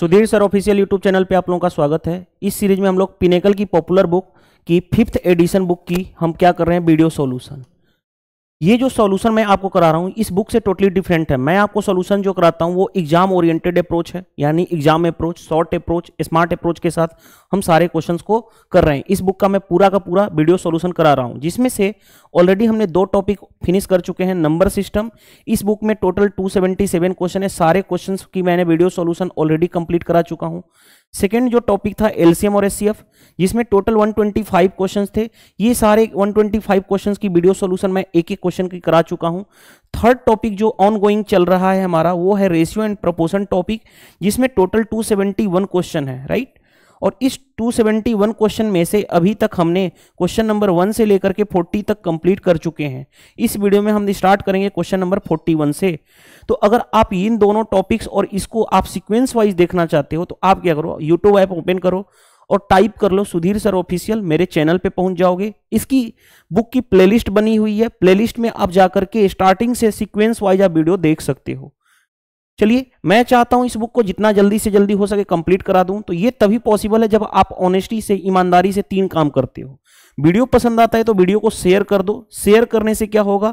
Sudhir sir official YouTube channel पे आप लोगों का स्वागत है इस सीरीज में हम लोग पिनेकल की पॉपुलर बुक की फिफ्थ एडिशन बुक की हम क्या कर रहे हैं वीडियो सॉल्यूशन ये जो सॉल्यूशन मैं आपको करा रहा हूँ इस बुक से टोटली डिफरेंट है मैं आपको सॉल्यूशन जो कराता हूँ वो एग्जाम ओरिएंटेड अप्रोच है यानी exam approach short approach smart approach के साथ हम सारे क्वेश्चंस को कर रहे हैं इस बुक का मैं पूरा का पूरा वीडियो सॉल्यूशन करा रहा हूँ जिसमें से ऑलरेडी हमने दो टॉपिक फिनिश कर चुके हैं नंबर सिस्टम इस बुक में टोटल टू क्वेश्चन है सारे क्वेश्चन की मैंने वीडियो सोल्यूशन ऑलरेडी कंप्लीट करा चुका हूँ सेकेंड जो टॉपिक था एलसीएम और एससीएफ जिसमें टोटल 125 क्वेश्चंस थे ये सारे 125 क्वेश्चंस की वीडियो सॉल्यूशन मैं एक एक क्वेश्चन की करा चुका हूँ थर्ड टॉपिक जो ऑनगोइंग चल रहा है हमारा वो है रेशियो एंड प्रपोशन टॉपिक जिसमें टोटल 271 क्वेश्चन है राइट और इस 271 क्वेश्चन में से अभी तक हमने क्वेश्चन नंबर वन से लेकर के 40 तक कंप्लीट कर चुके हैं इस वीडियो में हम स्टार्ट करेंगे क्वेश्चन नंबर 41 से तो अगर आप इन दोनों टॉपिक्स और इसको आप सिक्वेंस वाइज देखना चाहते हो तो आप क्या करो यूट्यूब ऐप ओपन करो और टाइप कर लो सुधीर सर ऑफिशियल मेरे चैनल पे पहुंच जाओगे इसकी बुक की प्लेलिस्ट बनी हुई है प्लेलिस्ट में आप जाकर के स्टार्टिंग से सीक्वेंस वाइज आप वीडियो देख सकते हो चलिए मैं चाहता हूं इस बुक को जितना जल्दी से जल्दी हो सके कंप्लीट करा दूं तो ये तभी पॉसिबल है जब आप ऑनेस्टी से ईमानदारी से तीन काम करते हो वीडियो पसंद आता है तो वीडियो को शेयर कर दो शेयर करने से क्या होगा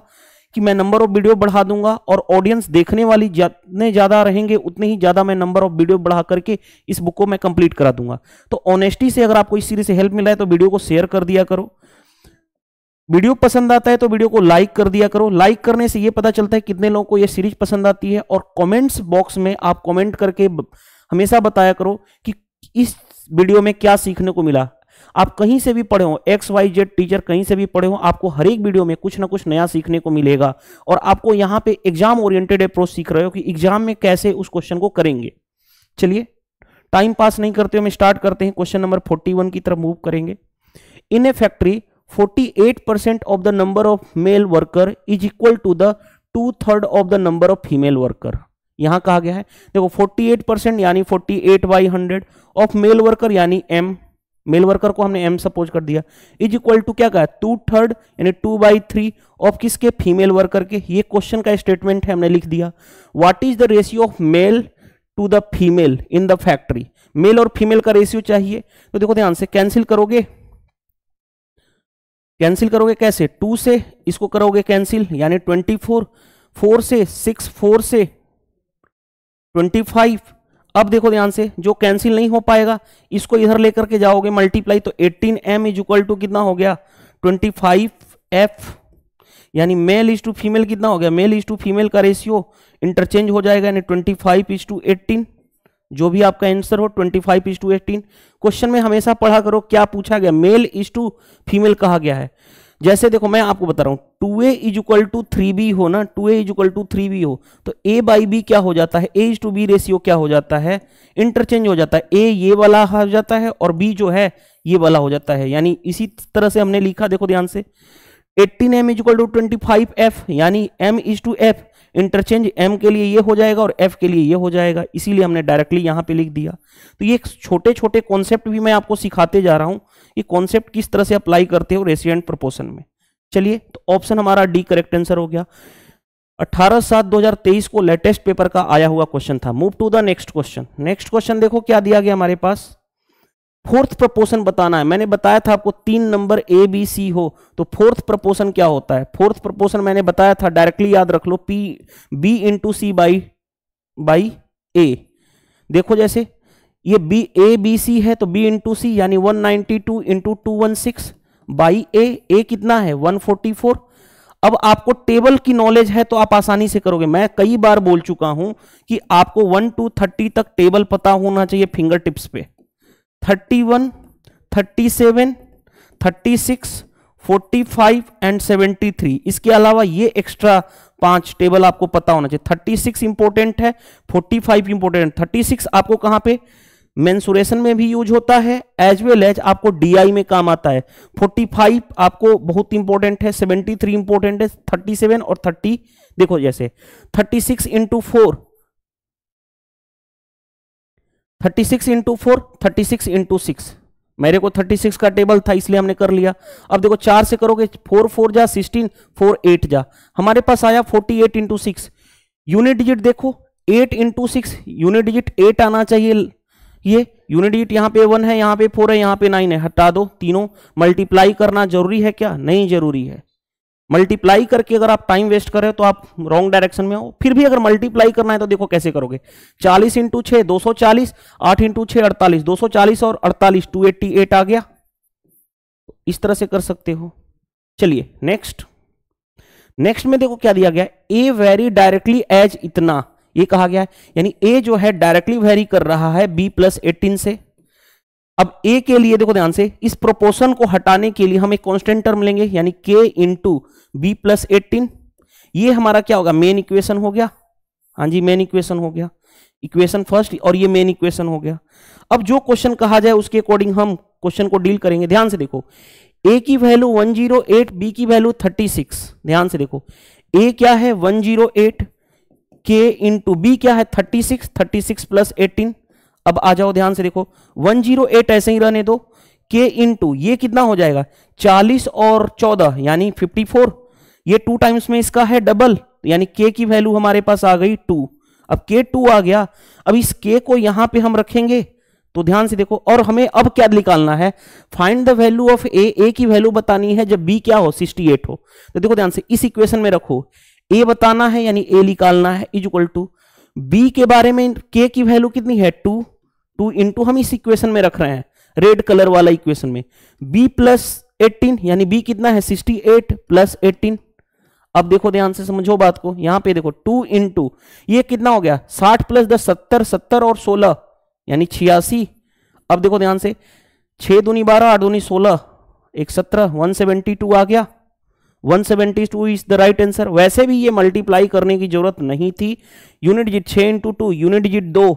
कि मैं नंबर ऑफ वीडियो बढ़ा दूंगा और ऑडियंस देखने वाली जितने ज़्यादा रहेंगे उतने ही ज़्यादा मैं नंबर ऑफ वीडियो बढ़ा करके इस बुक को मैं कंप्लीट करा दूंगा तो ऑनेस्टी से अगर आपको इस सीरीज से हेल्प मिला है तो वीडियो को शेयर कर दिया करो वीडियो पसंद आता है तो वीडियो को लाइक कर दिया करो लाइक करने से यह पता चलता है कितने लोगों को यह सीरीज पसंद आती है और कमेंट्स बॉक्स में आप कमेंट करके हमेशा बताया करो कि इस वीडियो में क्या सीखने को मिला आप कहीं से भी पढ़े हो एक्स वाई जेड टीचर कहीं से भी पढ़े हो आपको हर एक वीडियो में कुछ ना कुछ नया सीखने को मिलेगा और आपको यहाँ पे एग्जाम ओरिएंटेड अप्रोच सीख रहे हो कि एग्जाम में कैसे उस क्वेश्चन को करेंगे चलिए टाइम पास नहीं करते हम स्टार्ट करते हैं क्वेश्चन नंबर फोर्टी वन की तरफ मूव करेंगे in a factory 48 percent of the number of male worker is equal to the two third of the number of female worker यहां कहा गया है देखो 48 परसेंट यानी 48 eight by hundred of male worker यानी एम मेल वर्कर को हमने am suppose कर दिया इज इक्वल टू क्या कहा टू थर्ड यानी टू बाई थ्री ऑफ किसके फीमेल वर्कर के ये क्वेश्चन का स्टेटमेंट है हमने लिख दिया what is the ratio of male to the female in the factory male और फीमेल का रेशियो चाहिए तो देखो ध्यान से कैंसिल करोगे कैंसिल करोगे कैसे टू से इसको करोगे कैंसिल यानी ट्वेंटी फोर फोर से सिक्स फोर से ट्वेंटी फाइव अब देखो ध्यान से जो कैंसिल नहीं हो पाएगा इसको इधर लेकर के जाओगे मल्टीप्लाई तो eighteen M is equal to कितना हो गया ट्वेंटी फाइव एफ यानी मेल इज टू फीमेल कितना हो गया मेल इज टू फीमेल का रेशियो इंटरचेंज हो जाएगा यानी twenty five is to eighteen जो भी आपका आंसर हो twenty five is to eighteen question में हमेशा पढ़ा करो क्या पूछा गया मेल इज टू फीमेल कहा गया है जैसे देखो मैं आपको बता रहा हूं two A is equal to three B हो ना two A is equal to three B हो तो ए बाई बी क्या हो जाता है A is to B ratio क्या हो जाता है इंटरचेंज हो जाता है ए ये वाला हो जाता है और बी जो है ये वाला हो जाता है यानी इसी तरह से हमने लिखा देखो ध्यान से eighteen M is equal to twenty five F यानी M is to F interchange M के लिए ये हो जाएगा और एफ के लिए ये हो जाएगा इसीलिए हमने डायरेक्टली यहाँ पे लिख दिया तो ये छोटे छोटे कॉन्सेप्ट भी मैं आपको सिखाते जा रहा हूँ ये कॉन्सेप्ट किस तरह से अप्लाई करते हो रेसिडेंट प्रपोर्शन में चलिए तो ऑप्शन हमारा डी करेक्ट आंसर हो गया 18 सात 2023 को लेटेस्ट पेपर का आया हुआ क्वेश्चन था move to the next question next question देखो क्या दिया गया हमारे पास फोर्थ प्रपोशन बताना है मैंने बताया था आपको तीन नंबर ए बी सी हो तो फोर्थ प्रपोशन क्या होता है फोर्थ प्रपोशन मैंने बताया था डायरेक्टली याद रख लो P B into C by by A देखो जैसे ये बी ए बी सी है तो बी इंटू सी यानी 192 ninety two into two one six by A A कितना है 144 अब आपको टेबल की नॉलेज है तो आप आसानी से करोगे मैं कई बार बोल चुका हूं कि आपको वन टू थर्टी तक टेबल पता होना चाहिए फिंगर टिप्स पे thirty one thirty seven thirty six forty five and seventy three इसके अलावा ये एक्स्ट्रा पांच टेबल आपको पता होना चाहिए थर्टी सिक्स इंपॉर्टेंट है forty five important thirty six आपको कहां पे मेंसुरेशन में भी यूज होता है एज वेल एज आपको डीआई में काम आता है फोर्टी फाइव आपको बहुत इंपॉर्टेंट है सेवेंटी थ्री इंपॉर्टेंट है थर्टी सेवन और थर्टी देखो जैसे thirty six into four thirty six into four thirty six into six मेरे को थर्टी सिक्स का टेबल था इसलिए हमने कर लिया अब देखो चार से करोगे फोर फोर जा सिक्सटीन फोर एट जा हमारे पास आया forty eight into six unit digit देखो eight into six unit digit eight आना चाहिए ये यूनिट डिजिट यहाँ पे वन है यहाँ पे फोर है यहाँ पे नाइन है हटा दो तीनों मल्टीप्लाई करना जरूरी है क्या नहीं जरूरी है मल्टीप्लाई करके अगर आप टाइम वेस्ट करें तो आप रॉन्ग डायरेक्शन में हो फिर भी अगर मल्टीप्लाई करना है तो देखो कैसे करोगे 40 इंटू छः दो सौ चालीस आठ इंटू छः अड़तालीस दो सौ चालीस और अड़तालीस टू एट्टी एट आ गया इस तरह से कर सकते हो चलिए नेक्स्ट नेक्स्ट में देखो क्या दिया गया ए वेरी डायरेक्टली एज इतना ये कहा गया है यानी ए जो है डायरेक्टली वेरी कर रहा है बी प्लस एटीन से अब ए के लिए देखो ध्यान से इस प्रोपोर्शन को हटाने के लिए हम एक कांस्टेंट टर्म लेंगे यानी के इंटू बी प्लस एटीन ये हमारा क्या होगा मेन इक्वेशन हो गया हाँ जी मेन इक्वेशन हो गया इक्वेशन फर्स्ट और ये मेन इक्वेशन हो गया अब जो क्वेश्चन कहा जाए उसके अकॉर्डिंग हम क्वेश्चन को डील करेंगे ध्यान से देखो ए की वैल्यू 108 बी की वैल्यू 36 ध्यान से देखो ए क्या है 108 के इंटू बी क्या है 36 36 प्लस एटीन अब आ जाओ ध्यान से देखो 108 ऐसे ही रहने दो के इन टू ये कितना हो जाएगा चालीस और चौदह यानी फिफ्टी फोर ये टू टाइम्स में इसका है डबल यानी के की वैल्यू हमारे पास आ गई टू अब के टू आ गया अब इस के को यहां पे हम रखेंगे तो ध्यान से देखो और हमें अब क्या निकालना है find the value of A A की वैल्यू बतानी है जब बी क्या हो 68 हो तो देखो ध्यान से इस इक्वेशन में रखो ए बताना है यानी ए निकालना है इज इक्वल टू बी के बारे में के की वैल्यू कितनी है टू टू इंटू हम इस इक्वेशन में रख रहे हैं रेड कलर वाला इक्वेशन में b प्लस एट्टीन यानी b कितना है 68 एट प्लस एटीन अब देखो ध्यान से समझो बात को यहां पे देखो टू इन टू ये कितना हो गया साठ प्लस दस सत्तर सत्तर और सोलह यानी छियासी अब देखो ध्यान से छह दूनी बारह आठ दूनी सोलह एक सत्रह वन सेवेंटी टू आ गया one two is the right answer वैसे भी ये मल्टीप्लाई करने की जरूरत नहीं थी यूनिट जिट छ इंटू टू यूनिट जीट दो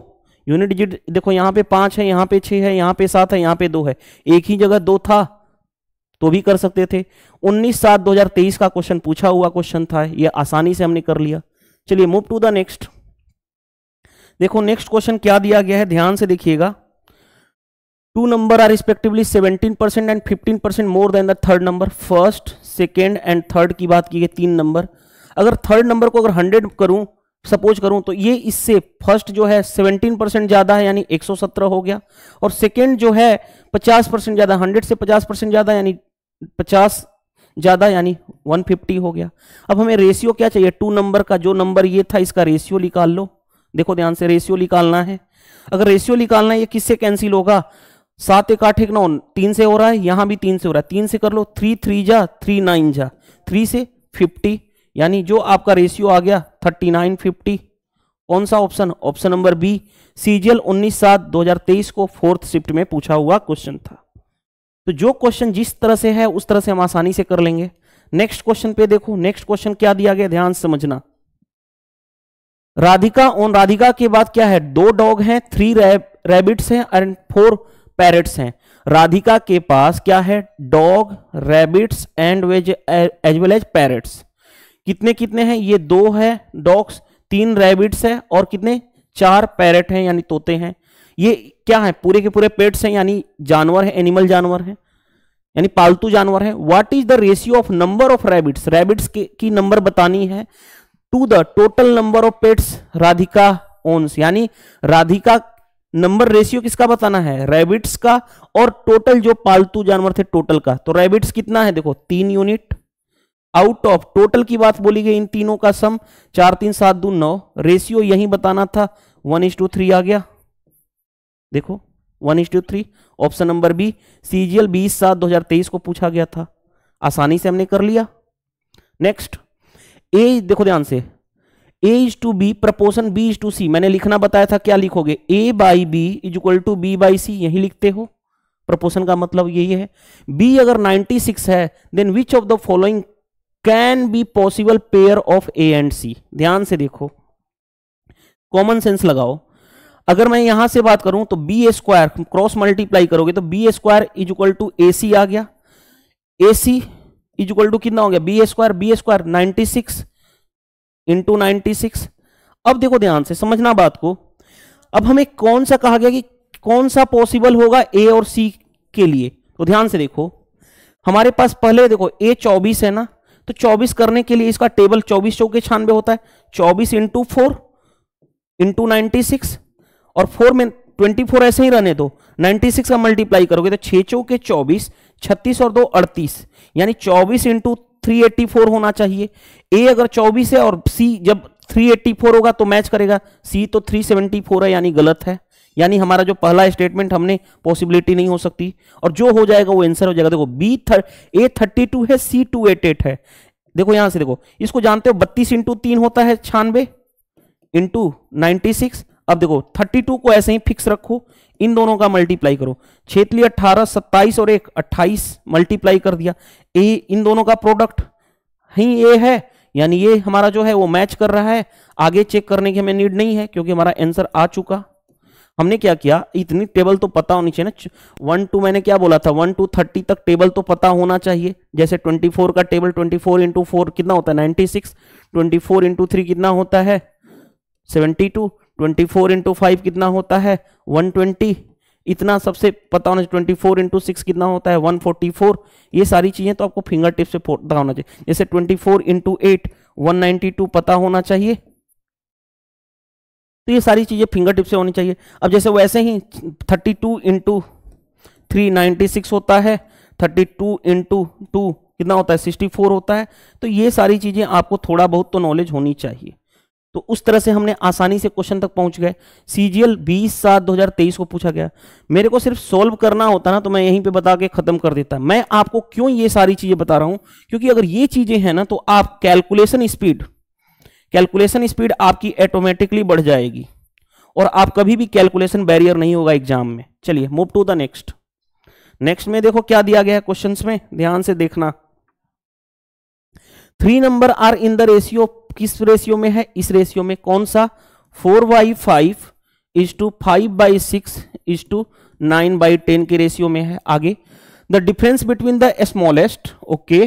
यूनिट डिजिट देखो यहां पे पांच है यहाँ पे छह है यहाँ पे सात है यहाँ पे दो है एक ही जगह दो था तो भी कर सकते थे उन्नीस सात तेईस का क्वेश्चन पूछा हुआ क्वेश्चन था यह आसानी से हमने कर लिया चलिए मूव टू द नेक्स्ट देखो नेक्स्ट क्वेश्चन क्या दिया गया है ध्यान से देखिएगा two number are respectively 17 percent and 15 percent more than the third number first second and third की बात की गई तीन नंबर अगर थर्ड नंबर को अगर हंड्रेड करूं सपोज करूं तो ये इससे फर्स्ट जो है 17 परसेंट ज़्यादा है यानी 117 हो गया और सेकेंड जो है 50 परसेंट ज़्यादा 100 से 50 परसेंट ज़्यादा यानी 50 ज़्यादा यानी 150 हो गया अब हमें रेशियो क्या चाहिए टू नंबर का जो नंबर ये था इसका रेशियो निकाल लो देखो ध्यान से रेशियो निकालना है अगर रेशियो निकालना है ये किससे कैंसिल होगा सात एक आठ एक नौ तीन से हो रहा है यहां भी तीन से हो रहा है तीन से कर लो थ्री थ्री जा थ्री नाइन जा थ्री से फिफ्टी यानी जो आपका रेशियो आ गया थर्टी नाइन फिफ्टी कौन सा option option number B CGL उन्नीस सात दो हजार तेईस को फोर्थ शिफ्ट में पूछा हुआ क्वेश्चन था तो जो क्वेश्चन जिस तरह से है उस तरह से हम आसानी से कर लेंगे नेक्स्ट क्वेश्चन पे देखो नेक्स्ट क्वेश्चन क्या दिया गया ध्यान समझना राधिका ऑन राधिका के बाद क्या है दो डॉग हैं थ्री रैबिट्स हैं एंड फोर पैरेट्स हैं राधिका के पास क्या है डॉग रैबिट्स एंड वेज एज वेल एज पैरट्स कितने कितने हैं ये दो है डॉग्स तीन रैबिट्स है और कितने चार पैरट हैं यानी तोते हैं ये क्या है पूरे के पूरे पेट्स हैं यानी जानवर है एनिमल जानवर है यानी पालतू जानवर है what is the ratio of number of rabbits rabbits की नंबर बतानी है to the total number of pets Radhika owns यानी राधिका नंबर रेशियो किसका बताना है रैबिट्स का और टोटल जो पालतू जानवर थे टोटल का तो रैबिट्स कितना है देखो तीन यूनिट आउट ऑफ टोटल की बात बोली गई इन तीनों का सम चार तीन सात दो नौ रेशियो यही बताना था वन इंस टू थ्री आ गया देखो one is to three option number B CGL बीस सात दो हजार तेईस को पूछा गया था आसानी से हमने कर लिया नेक्स्ट ए देखो ध्यान से A is to B proportion B is to C मैंने लिखना बताया था क्या लिखोगे A by B is equal to B by C यही लिखते हो प्रपोर्शन का मतलब यही है बी अगर 96 है then which of the following can be possible pair of A and C ध्यान से देखो कॉमन सेंस लगाओ अगर मैं यहां से बात करूं तो बी स्क्वायर क्रॉस मल्टीप्लाई करोगे तो B square is equal to A C आ गया A C is equal to कितना हो गया B square B square ninety six into ninety six अब देखो ध्यान से समझना बात को अब हमें कौन सा कहा गया कि कौन सा पॉसिबल होगा ए और सी के लिए तो ध्यान से देखो हमारे पास पहले देखो ए चौबीस है ना तो 24 करने के लिए इसका टेबल 24 चौके छानबे होता है 24 इंटू फोर इंटू नाइन्टी और फोर में 24 ऐसे ही रहने दो 96 का मल्टीप्लाई करोगे तो छे चौके चौबीस छत्तीस और दो अड़तीस यानी चौबीस इंटू थ्री होना चाहिए ए अगर 24 है और सी जब 384 होगा तो मैच करेगा सी तो 374 है यानी गलत है यानी हमारा जो पहला स्टेटमेंट हमने पॉसिबिलिटी नहीं हो सकती और जो हो जाएगा वो आंसर हो जाएगा देखो बी थर ए थर्टी टू है सी टू एट एट है देखो यहां से देखो इसको जानते हो बत्तीस इंटू तीन होता है छानबे इंटू नाइनटी सिक्स अब देखो थर्टी टू को ऐसे ही फिक्स रखो इन दोनों का मल्टीप्लाई करो छेतली अट्ठारह सत्ताईस और एक अट्ठाईस मल्टीप्लाई कर दिया ए इन दोनों का प्रोडक्ट ही ए है यानी ये हमारा जो है वो मैच कर रहा है आगे चेक करने की हमें नीड नहीं है क्योंकि हमारा आंसर आ चुका हमने क्या किया इतनी टेबल तो पता होनी चाहिए ना वन टू मैंने क्या बोला था वन टू थर्टी तक टेबल तो पता होना चाहिए जैसे ट्वेंटी फोर का table twenty four into four कितना होता है ninety six twenty four into three कितना होता है seventy two twenty four into five कितना होता है वन ट्वेंटी इतना सबसे पता होना चाहिए ट्वेंटी फोर इंटू सिक्स कितना होता है वन फोर्टी फोर ये सारी चीज़ें तो आपको फिंगर टिप से पता होना चाहिए जैसे twenty four into eight one ninety two पता होना चाहिए तो ये सारी चीज़ें फिंगर टिप से होनी चाहिए अब जैसे वैसे ही thirty two into three ninety six होता है थर्टी टू इंटू टू कितना होता है सिक्सटी फोर होता है तो ये सारी चीज़ें आपको थोड़ा बहुत तो नॉलेज होनी चाहिए तो उस तरह से हमने आसानी से क्वेश्चन तक पहुंच गए सी जी एल बीस सात दो हजार तेईस को पूछा गया मेरे को सिर्फ सॉल्व करना होता ना तो मैं यहीं पे बता के खत्म कर देता मैं आपको क्यों ये सारी चीजें बता रहा हूं क्योंकि अगर ये चीजें हैं ना तो आप कैलकुलेशन स्पीड कैलकुलेशन स्पीड आपकी ऑटोमेटिकली बढ़ जाएगी और आप कभी भी कैलकुलेशन बैरियर नहीं होगा एग्जाम में चलिए move to the next next में देखो क्या दिया गया है क्वेश्चंस में ध्यान से देखना three number are in the ratio किस रेशियो में है इस रेशियो में कौन सा four by five is to five by six is to nine by ten के रेशियो में है आगे the difference between the smallest okay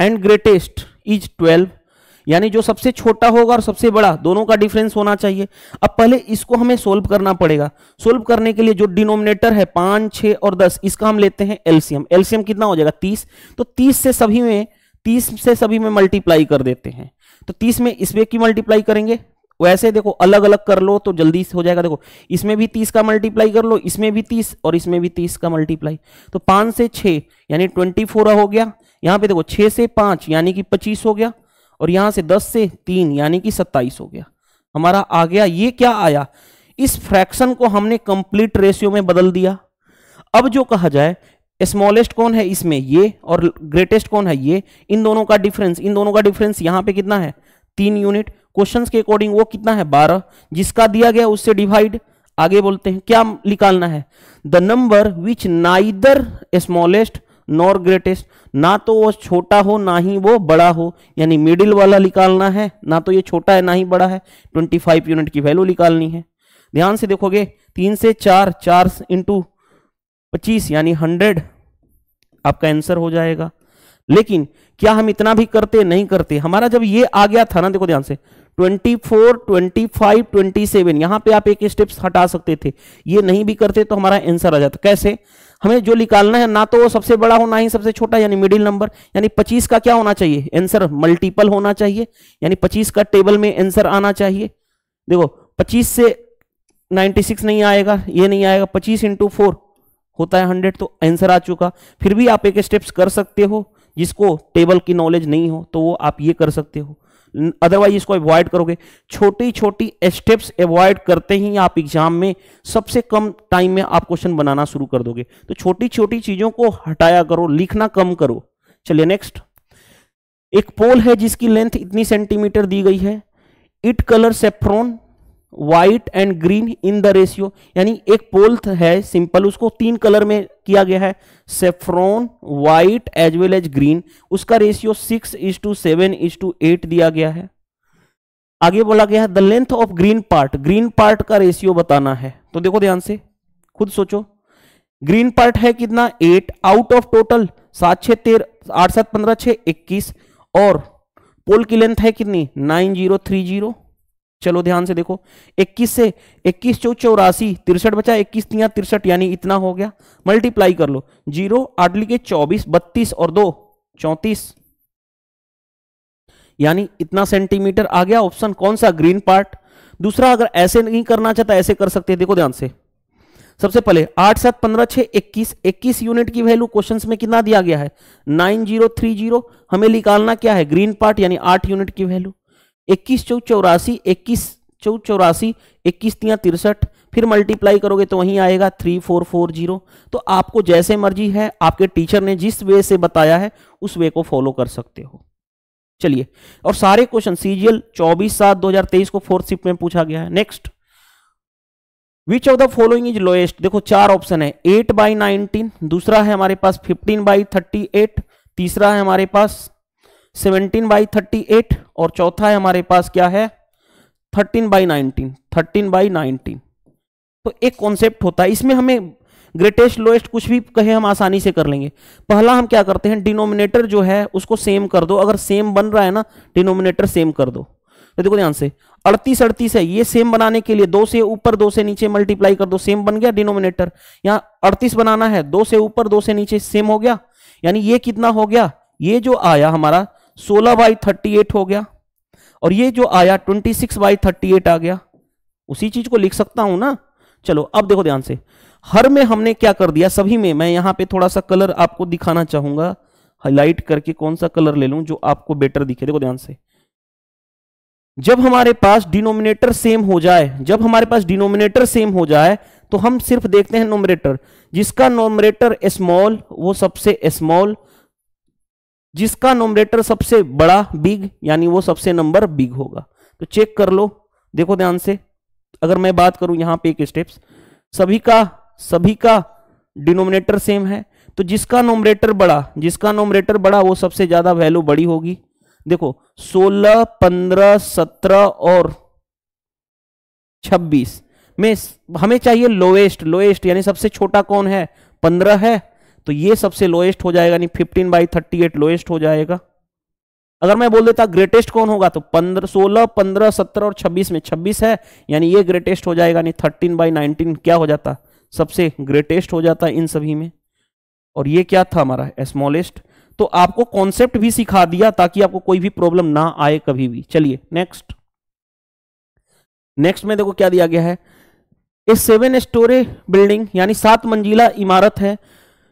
and greatest is twelve यानी जो सबसे छोटा होगा और सबसे बड़ा दोनों का डिफरेंस होना चाहिए अब पहले इसको हमें सोल्व करना पड़ेगा सोल्व करने के लिए जो डिनोमिनेटर है पांच छह और दस इसका हम लेते हैं एल्सियम एल्सियम कितना हो जाएगा तीस तो तीस से सभी में तीस से सभी में मल्टीप्लाई कर देते हैं तो तीस में इसमें की मल्टीप्लाई करेंगे वैसे देखो अलग अलग कर लो तो जल्दी से हो जाएगा देखो इसमें भी तीस का मल्टीप्लाई कर लो इसमें भी तीस और इसमें भी तीस का मल्टीप्लाई तो पांच से छह यानी ट्वेंटी फोर हो गया यहां पे देखो छह से पांच यानी कि पच्चीस हो गया और यहां से दस से तीन यानी कि सत्ताईस हो गया हमारा आ गया ये क्या आया इस फ्रैक्शन को हमने कंप्लीट रेशियो में बदल दिया अब जो कहा जाए स्मॉलेस्ट कौन है इसमें ये और ग्रेटेस्ट कौन है ये इन दोनों का डिफरेंस इन दोनों का डिफरेंस यहां पे कितना है तीन यूनिट क्वेश्चंस के अकॉर्डिंग वो कितना है बारह जिसका दिया गया उससे डिवाइड आगे बोलते हैं क्या निकालना है the number which neither smallest nor greatest ना तो वो छोटा हो ना ही वो बड़ा हो यानी मिडिल वाला निकालना है ना तो ये छोटा है ना ही बड़ा है 25 यूनिट की वैल्यू निकालनी है ध्यान से देखोगे तीन से चार चार इंटू पच्चीस यानी हंड्रेड आपका आंसर हो जाएगा लेकिन क्या हम इतना भी करते नहीं करते हमारा जब ये आ गया था ना देखो ध्यान से 24, 25, 27 यहां पे आप एक स्टेप्स हटा सकते थे ये नहीं भी करते तो हमारा आंसर आ जाता कैसे हमें जो निकालना है ना तो वो सबसे बड़ा हो ना ही सबसे छोटा यानी मिडिल नंबर यानी 25 का क्या होना चाहिए आंसर मल्टीपल होना चाहिए यानी 25 का टेबल में आंसर आना चाहिए देखो 25 से 96 नहीं आएगा ये नहीं आएगा 25 इंटू फोर होता है 100 तो आंसर आ चुका फिर भी आप एक स्टेप्स कर सकते हो जिसको टेबल की नॉलेज नहीं हो तो वो आप ये कर सकते हो अदरवाइज इसको अवॉइड करोगे छोटी छोटी स्टेप्स अवॉइड करते ही आप एग्जाम में सबसे कम टाइम में आप क्वेश्चन बनाना शुरू कर दोगे तो छोटी छोटी चीजों को हटाया करो लिखना कम करो चलिए नेक्स्ट एक पोल है जिसकी लेंथ इतनी सेंटीमीटर दी गई है it colour saffron white and green in the ratio यानी एक पोल है सिंपल उसको तीन कलर में किया गया है saffron white as well as green उसका ratio six is to seven is to eight दिया गया है आगे बोला गया है the length of green part green part का रेशियो बताना है तो देखो ध्यान से खुद सोचो ग्रीन पार्ट है कितना एट आउट ऑफ टोटल सात छह तेरह आठ सात पंद्रह छह इक्कीस और पोल की लेंथ है कितनी नाइन जीरो थ्री जीरो चलो ध्यान से देखो 21 से 21 चौ चौरासी तिरसठ बचा 21 तिया तिरसठ यानी इतना हो गया मल्टीप्लाई कर लो जीरो आठ लिखे चौबीस बत्तीस और दो चौंतीस यानी इतना सेंटीमीटर आ गया ऑप्शन कौन सा ग्रीन पार्ट दूसरा अगर ऐसे नहीं करना चाहता ऐसे कर सकते हैं देखो ध्यान से सबसे पहले आठ सात पंद्रह छह इक्कीस इक्कीस यूनिट की वैल्यू क्वेश्चन में कितना दिया गया है नाइन जीरो थ्री जीरो हमें निकालना क्या है ग्रीन पार्ट यानी आठ यूनिट की वैल्यू इक्कीस चौ चौरासी इक्कीस चौ चौरासी इक्कीस तिया तिरसठ फिर मल्टीप्लाई करोगे तो वहीं आएगा थ्री फोर फोर जीरो तो आपको जैसे मर्जी है आपके टीचर ने जिस वे से बताया है उस वे को फॉलो कर सकते हो चलिए और सारे क्वेश्चन सीजीएल 24 सात 2023 को फोर्थ शिफ्ट में पूछा गया है next which of the following is lowest देखो चार ऑप्शन है एट बाई नाइनटीन दूसरा है हमारे पास फिफ्टीन बाई थर्टी एट तीसरा है हमारे पास सेवनटीन बाई थर्टी एट और चौथा है हमारे पास क्या है thirteen by nineteen thirteen by nineteen तो एक कॉन्सेप्ट होता है इसमें हमें ग्रेटेस्ट लोएस्ट कुछ भी कहे हम आसानी से कर लेंगे पहला हम क्या करते हैं डिनोमिनेटर जो है उसको सेम कर दो अगर सेम बन रहा है ना डिनोमिनेटर सेम कर दो तो देखो ध्यान से अड़तीस अड़तीस है ये सेम बनाने के लिए दो से ऊपर दो से नीचे मल्टीप्लाई कर दो सेम बन गया डिनोमिनेटर यहाँ अड़तीस बनाना है दो से ऊपर दो से नीचे सेम हो गया यानी ये कितना हो गया ये जो आया हमारा सोलह बाई थर्टी एट हो गया और ये जो आया twenty six by thirty eight आ गया उसी चीज को लिख सकता हूं ना चलो अब देखो ध्यान से हर में हमने क्या कर दिया सभी में मैं यहां पे थोड़ा सा कलर आपको दिखाना चाहूंगा हाईलाइट करके कौन सा कलर ले लूं जो आपको बेटर दिखे देखो ध्यान से जब हमारे पास डिनोमिनेटर सेम हो जाए जब हमारे पास डिनोमिनेटर सेम हो जाए तो हम सिर्फ देखते हैं नोमरेटर जिसका नोमरेटर स्मॉल वो सबसे स्मॉल जिसका नोमरेटर सबसे बड़ा बिग यानी वो सबसे नंबर बिग होगा तो चेक कर लो देखो ध्यान से अगर मैं बात करूं यहां पे एक स्टेप्स सभी का सभी का डिनोमिनेटर सेम है तो जिसका नोमरेटर बड़ा जिसका नोमरेटर बड़ा वो सबसे ज्यादा वैल्यू बड़ी होगी देखो 16, 15, 17 और 26 में हमें चाहिए लोएस्ट लोएस्ट यानी सबसे छोटा कौन है 15 है तो ये सबसे लोएस्ट हो जाएगा नहीं fifteen by thirty eight lowest हो जाएगा अगर मैं बोल देता ग्रेटेस्ट कौन होगा तो पंद्रह सोलह पंद्रह सत्रह और छब्बीस में छब्बीस है यानी ये ग्रेटेस्ट हो जाएगा नहीं थर्टीन बाई नाइनटीन क्या हो जाता सबसे ग्रेटेस्ट हो जाता इन सभी में और ये क्या था हमारा स्मॉलेस्ट तो आपको कॉन्सेप्ट भी सिखा दिया ताकि आपको कोई भी प्रॉब्लम ना आए कभी भी चलिए नेक्स्ट नेक्स्ट में देखो क्या दिया गया है ए सेवन स्टोरे बिल्डिंग यानी सात मंजिला इमारत है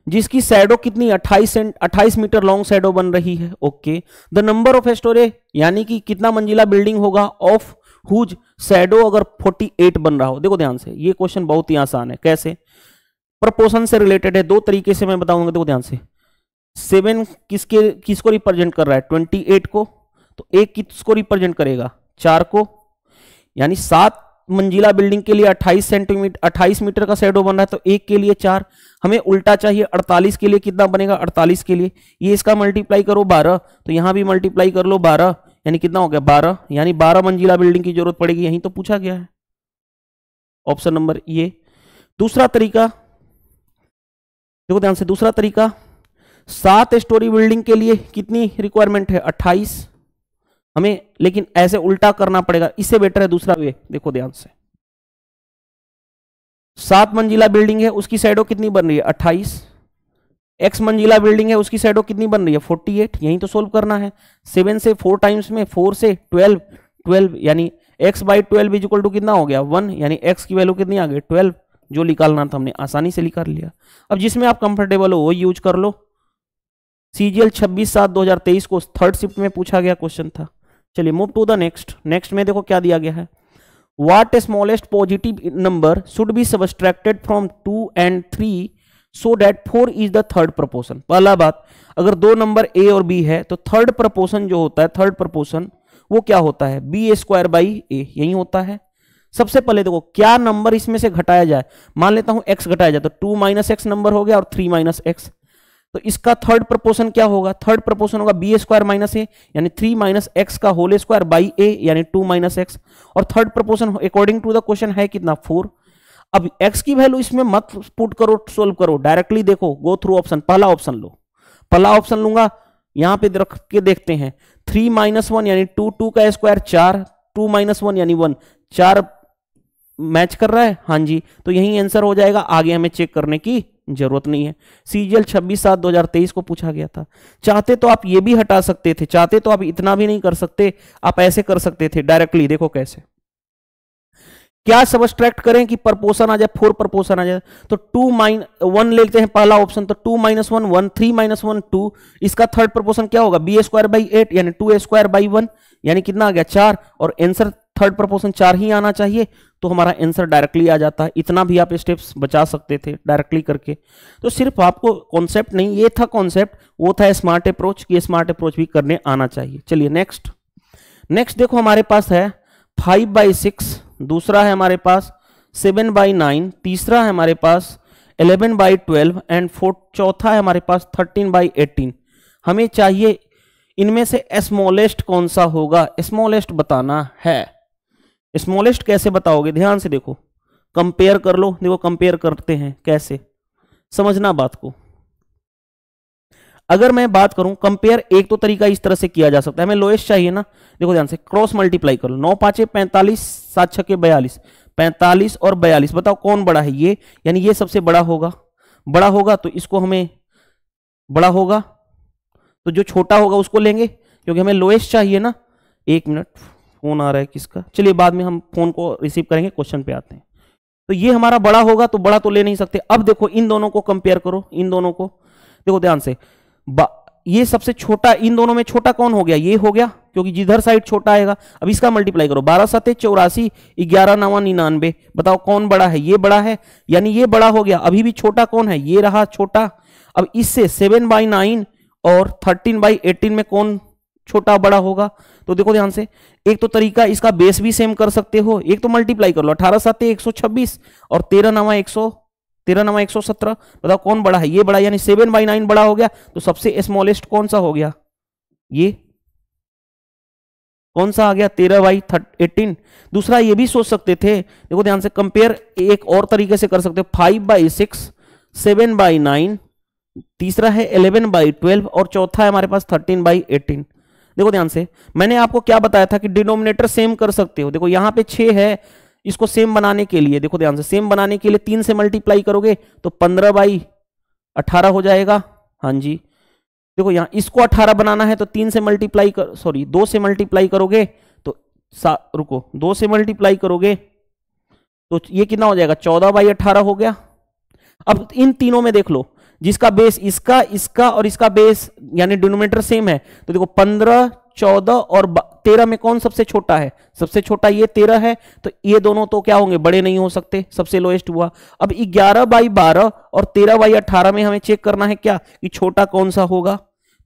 जिसकी सैडो कितनी 28 अट्ठाईस मीटर लॉन्ग सैडो बन रही है okay the number of storey यानी कि कितना मंजिला बिल्डिंग होगा ऑफ हुज सैडो अगर 48 बन रहा हो देखो ध्यान से ये क्वेश्चन बहुत ही आसान है कैसे प्रपोशन से रिलेटेड है दो तरीके से मैं बताऊंगा देखो ध्यान से सेवन किसके किसको रिप्रेजेंट कर रहा है ट्वेंटी एट को तो एक किसको रिप्रेजेंट करेगा चार को यानी सात मंजिला बिल्डिंग के लिए 28 सेंटीमीटर 28 मीटर का शैडो बन रहा है तो एक के लिए चार हमें उल्टा चाहिए 48 के लिए कितना बनेगा 48 के लिए ये इसका मल्टीप्लाई करो 12 तो यहाँ भी मल्टीप्लाई कर लो 12 यानी कितना हो गया 12 यानी 12 मंजिला बिल्डिंग की जरूरत पड़ेगी यहीं तो पूछा गया है ऑप्शन नंबर ये दूसरा तरीका देखो ध्यान से दूसरा तरीका सात स्टोरी बिल्डिंग के लिए कितनी रिक्वायरमेंट है अट्ठाईस हमें लेकिन ऐसे उल्टा करना पड़ेगा इससे बेटर है दूसरा वे देखो ध्यान से सात मंजिला बिल्डिंग है उसकी साइडो कितनी बन रही है अट्ठाईस एक्स मंजिला बिल्डिंग है उसकी साइडो कितनी बन रही है फोर्टी एट यही तो सोल्व करना है सेवन से फोर टाइम्स में फोर से ट्वेल्व ट्वेल्व यानी X by twelve is equal to कितना हो गया वन यानी एक्स की वैल्यू कितनी आ गई ट्वेल्व जो निकालना था हमने आसानी से निकाल लिया अब जिसमें आप कंफर्टेबल हो वो यूज कर लो सीजीएल छब्बीस सात तेईस को थर्ड शिफ्ट में पूछा गया क्वेश्चन था चलिए move to the next next में देखो क्या दिया गया है what smallest positive number should be subtracted from two and three so that four is the third proportion पहला बात अगर दो नंबर ए और बी है तो थर्ड प्रपोशन जो होता है थर्ड प्रपोर्सन वो क्या होता है बी स्क्वायर बाई ए यही होता है सबसे पहले देखो क्या नंबर इसमें से घटाया जाए मान लेता हूं एक्स घटाया जाए तो टू माइनस एक्स नंबर हो गया और थ्री माइनस एक्स तो इसका थर्ड प्रपोर्सन क्या होगा थर्ड प्रपोर्सन होगा बी स्क्वायर माइनस ए यानी थ्री माइनस एक्स का होल स्क्वायर बाई ए यानी टू माइनस एक्स और third proportion according to the question है कितना फोर अब एक्स की वैल्यू इसमें मत पुट करो सोल्व करो डायरेक्टली देखो गो थ्रू ऑप्शन पहला ऑप्शन लो पहला ऑप्शन लूंगा यहां पे रख के देखते हैं थ्री माइनस वन यानी टू टू का स्क्वायर चार टू माइनस वन यानी वन चार मैच कर रहा है हाँ जी तो यही आंसर हो जाएगा आगे हमें चेक करने की जरूरत नहीं है सी जी एल छब्बीस सात दो हजार तेईस को पूछा गया था चाहते तो आप ये भी हटा सकते थे चाहते तो आप इतना भी नहीं कर सकते आप ऐसे कर सकते थे डायरेक्टली देखो कैसे क्या सबस्ट्रैक्ट करें कि परपोषण आ जाए फोर परपोषण आ जाए तो टू माइन वन लेते हैं पहला ऑप्शन तो two minus one one three minus one two इसका थर्ड प्रपोर्सन क्या होगा बी स्क्वायर बाई एट यानी टू स्क्वायर बाई वन यानी कितना आ गया चार और आंसर थर्ड प्रपोर्शन चार ही आना चाहिए तो हमारा आंसर डायरेक्टली आ जाता है इतना भी आप स्टेप्स बचा सकते थे डायरेक्टली करके तो सिर्फ आपको कॉन्सेप्ट नहीं ये था कॉन्सेप्ट वो था स्मार्ट अप्रोच कि स्मार्ट अप्रोच भी करने आना चाहिए चलिए नेक्स्ट नेक्स्ट देखो हमारे पास है फाइव बाई सिक्स दूसरा है हमारे पास सेवन बाई नाइन तीसरा है हमारे पास eleven by twelve and fourth चौथा है हमारे पास थर्टीन बाई एटीन हमें चाहिए इनमें से स्मॉलेस्ट कौन सा होगा स्मॉलेस्ट बताना है स्मॉलेस्ट कैसे बताओगे ध्यान से देखो कंपेयर कर लो देखो कंपेयर करते हैं कैसे समझना बात को अगर मैं बात करूं कंपेयर एक तो तरीका इस तरह से किया जा सकता है हमें लोएस्ट चाहिए ना देखो ध्यान से क्रॉस मल्टीप्लाई कर लो नौ पांचे पैंतालीस सात छके बयालीस पैंतालीस और बयालीस बताओ कौन बड़ा है ये यानी ये सबसे बड़ा होगा बड़ा होगा तो इसको हमें बड़ा होगा तो जो छोटा होगा उसको लेंगे क्योंकि हमें लोएस्ट चाहिए ना एक मिनट फ़ोन आ रहा है किसका चलिए बाद में हम फ़ोन को रिसीव करेंगे क्वेश्चन पे आते हैं तो ये हमारा बड़ा होगा तो बड़ा तो ले नहीं सकते अब देखो इन दोनों को कंपेयर करो इन दोनों को देखो ध्यान से ये सबसे छोटा इन दोनों में छोटा कौन हो गया ये हो गया क्योंकि जिधर साइड छोटा आएगा अब इसका मल्टीप्लाई करो बारह सत्य चौरासी ग्यारह नवा निन्यानबे बताओ कौन बड़ा है ये बड़ा है यानी ये बड़ा हो गया अभी भी छोटा कौन है ये रहा छोटा अब इससे सेवन बाई नाइन और थर्टीन बाई एटीन में कौन छोटा बड़ा होगा तो देखो ध्यान से एक तो तरीका इसका बेस भी सेम कर सकते हो एक तो मल्टीप्लाई कर लो अठारह सात एक सौ छब्बीस और तेरह नवा एक सौ तेरह नवा एक सौ सत्रह बताओ कौन बड़ा है ये बड़ा यानी सेवन बाई नाइन बड़ा हो गया तो सबसे स्मॉलेस्ट कौन सा हो गया ये कौन सा आ गया तेरह बाई एटीन दूसरा ये भी सोच सकते थे देखो ध्यान से कंपेयर एक और तरीके से कर सकते हो five by six seven by nine तीसरा है इलेवन बाई ट्वेल्व और चौथा है हमारे पास थर्टीन बाई एटीन देखो ध्यान से मैंने आपको क्या बताया था कि डिनोमिनेटर सेम कर सकते हो देखो यहां पे छे है इसको सेम बनाने के लिए देखो ध्यान से सेम बनाने के लिए तीन से मल्टीप्लाई करोगे तो पंद्रह बाई अठारह हो जाएगा हाँ जी देखो यहां इसको अठारह बनाना है तो तीन से मल्टीप्लाई कर सॉरी दो से मल्टीप्लाई करोगे तो सा रुको दो से मल्टीप्लाई करोगे तो ये कितना हो जाएगा चौदह बाई अठारह हो गया अब इन तीनों में देख लो जिसका बेस इसका इसका और इसका बेस यानी डिनोमिनेटर सेम है तो देखो पंद्रह चौदह और तेरह में कौन सबसे छोटा है सबसे छोटा ये तेरह है तो ये दोनों तो क्या होंगे बड़े नहीं हो सकते सबसे लोएस्ट हुआ अब ग्यारह बाई बारह और तेरह बाई अठारह में हमें चेक करना है क्या कि छोटा कौन सा होगा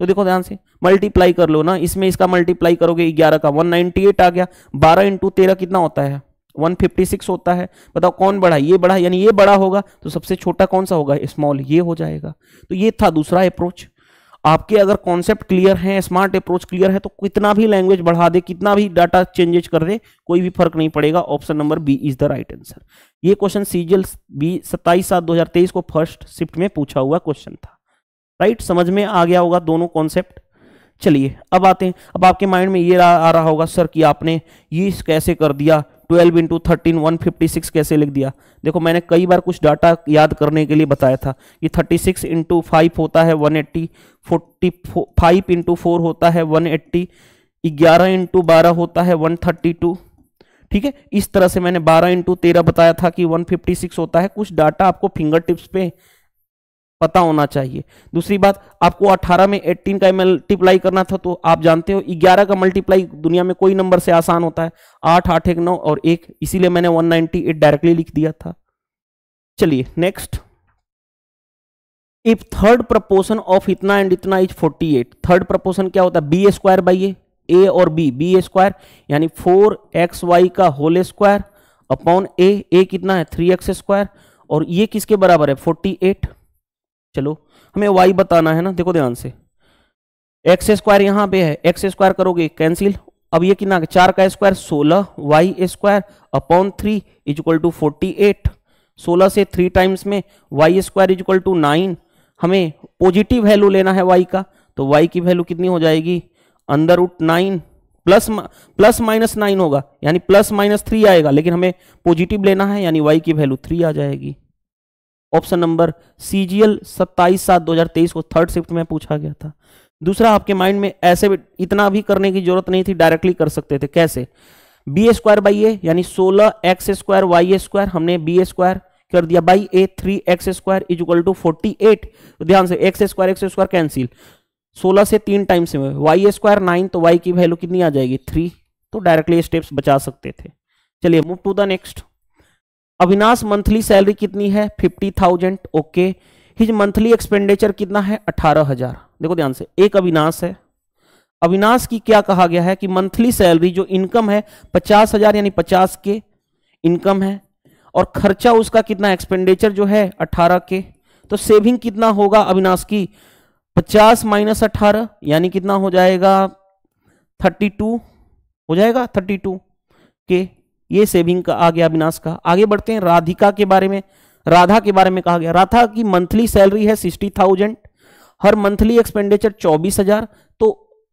तो देखो ध्यान से मल्टीप्लाई कर लो ना इसमें इसका मल्टीप्लाई करोगे ग्यारह का एट आ गया बारह इंटू तेरह कितना होता है 156 होता है बताओ कौन बड़ा ये बड़ा यानी ये बड़ा होगा तो सबसे छोटा कौन सा होगा स्मॉल ये हो जाएगा तो ये था दूसरा अप्रोच आपके अगर कॉन्सेप्ट क्लियर है स्मार्ट अप्रोच क्लियर है तो कितना भी लैंग्वेज बढ़ा दे कितना भी डाटा चेंजेज कर दे कोई भी फर्क नहीं पड़ेगा option number B is the right answer ये क्वेश्चन सीजियल बी सत्ताईस सात दो हजार तेईस को फर्स्ट शिफ्ट में पूछा हुआ क्वेश्चन था राइट समझ में आ गया होगा दोनों कॉन्सेप्ट चलिए अब आते हैं अब आपके माइंड में ये आ रहा होगा सर कि आपने ये कैसे कर दिया twelve into thirteen one fifty six कैसे लिख दिया देखो मैंने कई बार कुछ डाटा याद करने के लिए बताया था कि थर्टी सिक्स इंटू फाइव होता है one eighty forty five into four होता है वन एट्टी ग्यारह इंटू बारह होता है वन थर्टी टू ठीक है इस तरह से मैंने बारह इंटू तेरह बताया था कि वन फिफ्टी सिक्स होता है कुछ डाटा आपको फिंगर टिप्स पे पता होना चाहिए दूसरी बात आपको 18 में 18 का मल्टीप्लाई करना था तो आप जानते हो 11 का मल्टीप्लाई दुनिया में कोई नंबर से आसान होता है आठ आठ एक नौ और एक इसीलिए मैंने 198 डायरेक्टली लिख दिया था चलिए next if third proportion of इतना एंड इतना इज 48 थर्ड प्रपोर्शन क्या होता है बी स्क्वायर बाई ए और बी बी स्क्वायर यानी फोर एक्स वाई का whole square upon A A कितना है थ्री एक्स स्क्वायर और ये किसके बराबर है फोर्टी चलो हमें वाई बताना है ना देखो ध्यान से एक्स स्क्वायर यहां पे है एक्स स्क्वायर करोगे कैंसिल अब ये कितना चार का स्क्वायर सोलह Y square upon three is equal to forty eight सोलह से थ्री टाइम्स में Y square is equal to nine हमें पॉजिटिव वैल्यू लेना है वाई का तो वाई की वैल्यू कितनी हो जाएगी अंदर उठ nine plus plus minus nine होगा यानी प्लस माइनस थ्री आएगा लेकिन हमें पॉजिटिव लेना है यानी वाई की वैल्यू थ्री आ जाएगी ऑप्शन नंबर सीजीएल सत्ताईस सात दो हजार तेईस को थर्ड शिफ्ट में पूछा गया था दूसरा आपके माइंड में ऐसे भी इतना भी करने की जरूरत नहीं थी डायरेक्टली कर सकते थे कैसे बी स्क्वायर बाई ए यानी सोलह एक्स स्क्वायर वाई स्क्वायर हमने बी स्क्वायर कर दिया by A three X square is equal to forty eight ध्यान से X square X square cancel सोलह से तीन टाइम्स में वाई स्क्वायर नाइन तो वाई की वैल्यू कितनी आ जाएगी थ्री तो डायरेक्टली स्टेप्स बचा सकते थे चलिए move to the next Avinash monthly salary कितनी है fifty thousand okay his monthly expenditure कितना है अठारह हजार देखो ध्यान से एक अविनाश है अविनाश की क्या कहा गया है कि मंथली सैलरी जो इनकम है पचास हजार यानी पचास के इनकम है और खर्चा उसका कितना एक्सपेंडिचर जो है अठारह के तो सेविंग कितना होगा अविनाश की पचास माइनस अठारह यानी कितना हो जाएगा थर्टी टू हो जाएगा थर्टी टू के ये सेविंग का आ गया अविनाश का आगे बढ़ते हैं राधिका के बारे में राधा के बारे में कहा गया राधा की मंथली सैलरी है सिक्सटी थाउजेंड हर मंथली एक्सपेंडिचर चौबीस हजार तो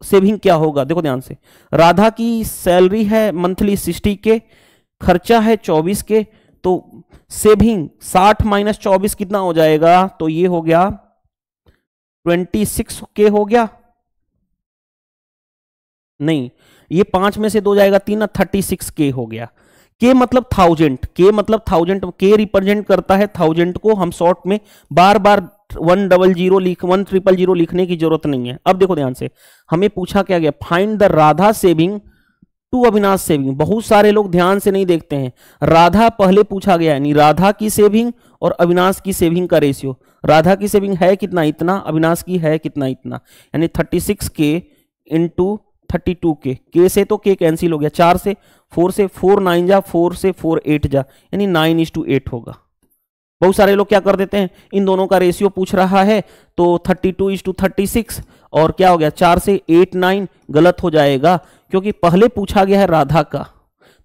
सेविंग क्या होगा देखो ध्यान से राधा की सैलरी है मंथली सिक्सटी के खर्चा है चौबीस के तो सेविंग साठ माइनस चौबीस कितना हो जाएगा तो ये हो गया ट्वेंटी सिक्स के हो गया नहीं ये पांच में से दो जाएगा तीन ना थर्टी सिक्स के हो गया के मतलब थाउजेंड के मतलब थाउजेंड के रिप्रेजेंट करता है थाउजेंड को हम शॉर्ट में बार बार वन डबल जीरो लिख वन ट्रिपल जीरो लिखने की जरूरत नहीं है अब देखो ध्यान से हमें पूछा क्या गया find the Radha saving to Avinash saving बहुत सारे लोग ध्यान से नहीं देखते हैं राधा पहले पूछा गया यानी राधा की सेविंग और अविनाश की सेविंग का रेशियो राधा की सेविंग है कितना इतना अविनाश की है कितना इतना यानी thirty six K into thirty two K के से तो के कैंसिल हो गया चार से फोर से फोर नाइन जा फोर से फोर एट जा यानी नाइन इज टू एट होगा बहुत सारे लोग क्या कर देते हैं इन दोनों का रेशियो पूछ रहा है तो thirty two is to thirty six और क्या हो गया चार से एट नाइन गलत हो जाएगा क्योंकि पहले पूछा गया है राधा का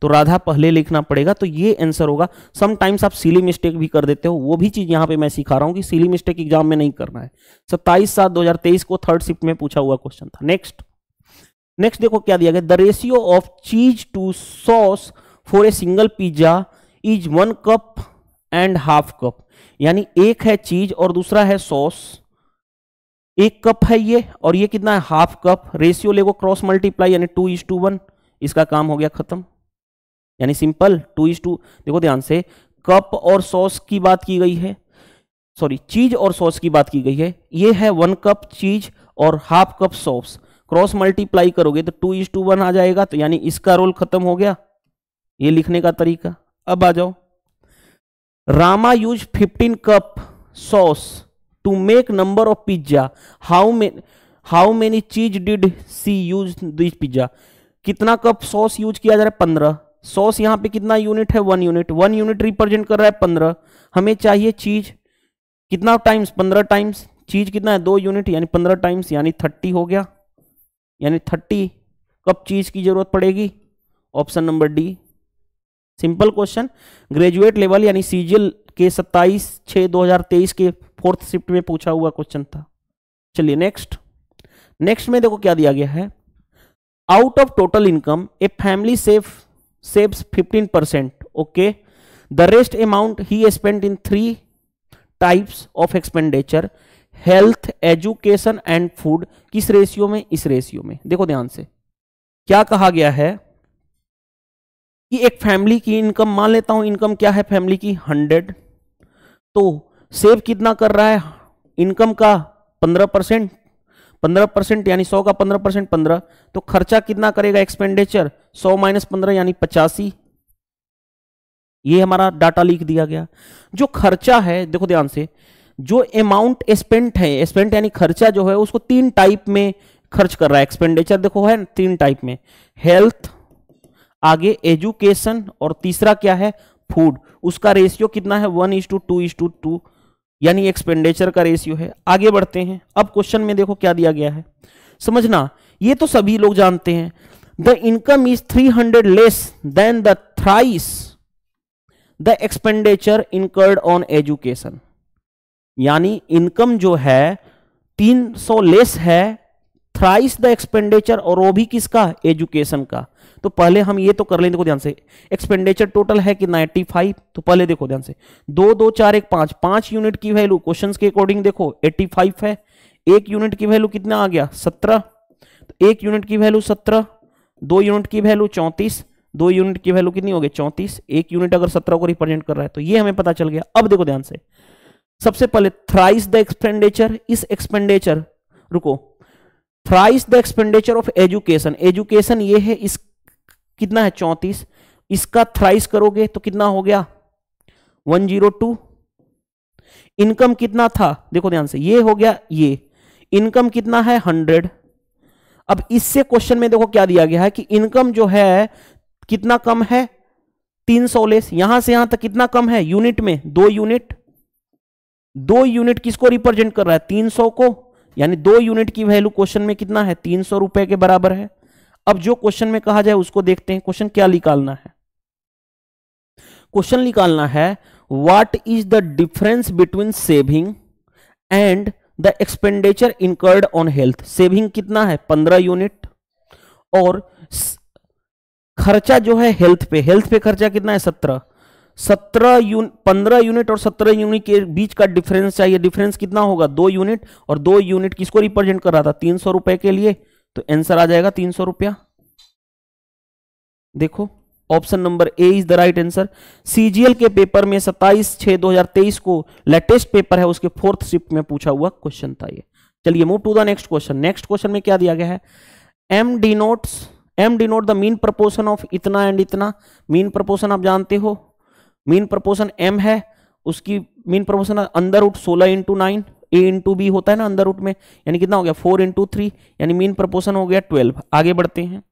तो राधा पहले लिखना पड़ेगा तो ये आंसर होगा समटाइम्स आप सिली मिस्टेक भी कर देते हो वो भी चीज़ यहां पे मैं सिखा रहा हूँ कि सिली मिस्टेक एग्जाम में नहीं करना है सत्ताईस सात 2023 को थर्ड शिफ्ट में पूछा हुआ क्वेश्चन था नेक्स्ट नेक्स्ट देखो क्या दिया गया the ratio of cheese to sauce for a single pizza is one cup and half cup यानी एक है चीज और दूसरा है सॉस एक कप है ये और ये कितना है हाफ कप रेशियो लेगो क्रॉस मल्टीप्लाई यानी टू इज टू वन इसका काम हो गया खत्म यानी सिंपल टू इज टू देखो ध्यान से कप और सॉस की बात की गई है सॉरी चीज और सॉस की बात की गई है ये है वन कप चीज और half cup sauce cross multiply करोगे तो टू इज टू वन आ जाएगा तो यानी इसका रोल खत्म हो गया ये लिखने का तरीका अब आ जाओ Rama use fifteen cup sauce to make number of pizza how may how many cheese did she use this pizza कितना कप सॉस यूज किया जा रहा है पंद्रह सॉस यहाँ पे कितना यूनिट है one unit one unit represent कर रहा है पंद्रह हमें चाहिए चीज कितना टाइम्स पंद्रह टाइम्स चीज कितना है दो यूनिट यानी पंद्रह टाइम्स यानी थर्टी हो गया यानी थर्टी कप तो चीज़ की ज़रूरत पड़ेगी option number D simple question graduate level यानी सीजीएल के 27 छः 2023 के फोर्थ शिफ्ट में पूछा हुआ क्वेश्चन था चलिए नेक्स्ट नेक्स्ट में देखो क्या दिया गया है out of total income a family save saves 15 percent okay the rest amount he spend in three types of expenditure health education and food किस रेशियो में इस रेशियो में देखो ध्यान से क्या कहा गया है कि एक फैमिली की इनकम मान लेता हूं इनकम क्या है फैमिली की हंड्रेड तो सेव कितना कर रहा है इनकम का पंद्रह परसेंट पंद्रह परसेंट यानी सौ का पंद्रह परसेंट पंद्रह तो खर्चा कितना करेगा एक्सपेंडिचर सौ माइनस पंद्रह यानी पचासी ये हमारा डाटा लिख दिया गया जो खर्चा है देखो ध्यान से जो अमाउंट स्पेंट है स्पेंट यानी खर्चा जो है उसको तीन टाइप में खर्च कर रहा है एक्सपेंडिचर देखो है तीन टाइप में हेल्थ आगे एजुकेशन और तीसरा क्या है फूड उसका रेशियो कितना है one is to two is to to two expenditure का रेशियो है आगे बढ़ते हैं अब क्वेश्चन में देखो क्या दिया गया है समझना ये तो सभी लोग जानते हैं the income is three hundred less than the thrice the expenditure incurred on education यानी इनकम जो है 300 लेस है थ्राइस द एक्सपेंडिचर और वो भी किसका एजुकेशन का तो पहले हम ये तो कर लें देखो ध्यान से एक्सपेंडिचर टोटल है कि 95 तो पहले देखो ध्यान से दो दो चार एक पांच पांच यूनिट की वैल्यू क्वेश्चंस के अकॉर्डिंग देखो 85 है एक यूनिट की वैल्यू कितना आ गया 17 तो एक यूनिट की वैल्यू 17 दो यूनिट की वैल्यू चौंतीस दो यूनिट की वैल्यू कितनी होगी चौंतीस एक यूनिट अगर सत्रह को रिप्रेजेंट कर रहा है तो ये हमें पता चल गया अब देखो ध्यान से सबसे पहले थ्राइस द एक्सपेंडिचर इस एक्सपेंडिचर रुको thrice the expenditure of education education ये है इस कितना है चौंतीस इसका थ्राइस करोगे तो कितना हो गया वन जीरो टू इनकम कितना था देखो ध्यान से ये हो गया ये इनकम कितना है हंड्रेड अब इससे क्वेश्चन में देखो क्या दिया गया है कि इनकम जो है कितना कम है तीन सौ लेस यहां से यहां तक कितना कम है यूनिट में दो यूनिट दो यूनिट किसको रिप्रेजेंट कर रहा है तीन सौ को यानी दो यूनिट की वैल्यू क्वेश्चन में कितना है तीन सौ रुपए के बराबर है अब जो क्वेश्चन में कहा जाए उसको देखते हैं क्वेश्चन क्या निकालना है क्वेश्चन निकालना है what is the difference between saving and the expenditure incurred on health saving कितना है पंद्रह यूनिट और खर्चा जो है हेल्थ पे हेल्थ पे खर्चा कितना है सत्रह सत्रह यून पंद्रह यूनिट और सत्रह यूनिट के बीच का डिफरेंस चाहिए डिफरेंस कितना होगा दो यूनिट और दो यूनिट किसको रिप्रेजेंट कर रहा था तीन सौ रुपए के लिए तो आंसर आ जाएगा तीन सौ रुपया देखो option number A is the right answer CGL के पेपर में सत्ताईस छह दो हजार तेईस को लेटेस्ट पेपर है उसके फोर्थ शिफ्ट में पूछा हुआ क्वेश्चन था यह चलिए move to the next question next question में क्या दिया गया है M denotes M denote the mean proportion of इतना एंड इतना मीन प्रपोर्शन आप जानते हो मीन प्रपोर्शन एम है उसकी मीन प्रपोर्शन अंदर उठ सोलह into nine A into B होता है ना अंदर उठ में यानी कितना हो गया फोर इंटू थ्री यानी मीन प्रपोर्शन हो गया ट्वेल्व आगे बढ़ते हैं